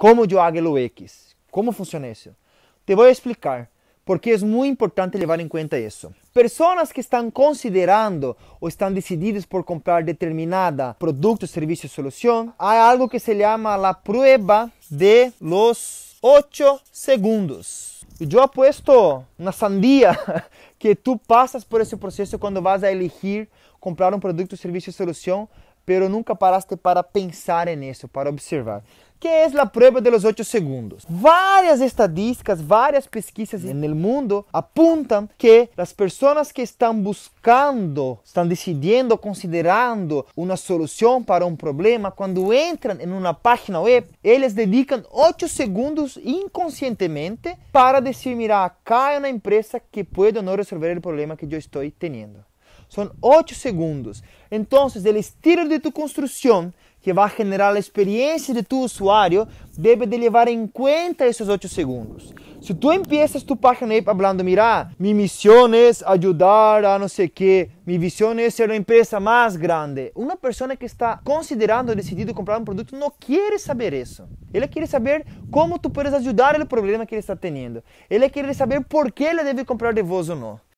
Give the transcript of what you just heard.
como Diogo é X? Como funciona isso? Te vou explicar, porque é muito importante levar em conta isso. Pessoas que estão considerando ou estão decididas por comprar determinada produto, serviço ou solução, há algo que se chama a prueba de los 8 segundos. Eu aposto na sandia que tu passas por esse processo quando vas a elegir comprar um produto, serviço ou solução pero nunca paraste para pensar nisso, para observar. Que é a prova de los 8 segundos. Várias estadísticas, várias pesquisas no mundo apontam que as pessoas que estão buscando, estão decidindo, considerando uma solução para um problema, quando entram em uma página web, eles dedicam 8 segundos inconscientemente para decidir: mira, acá é uma empresa que pode ou não resolver o problema que eu estou tendo. Son ocho segundos. Entonces, el estilo de tu construcción que va a generar la experiencia de tu usuario debe de llevar en cuenta esos ocho segundos. Si tú empiezas tu página web hablando, mira, mi misión es ayudar a no sé qué, mi visión es ser la empresa más grande. Una persona que está considerando, decidido comprar un producto, no quiere saber eso. Él quiere saber cómo tú puedes ayudar al problema que él está teniendo. Él quiere saber por qué le debe comprar de vos o no.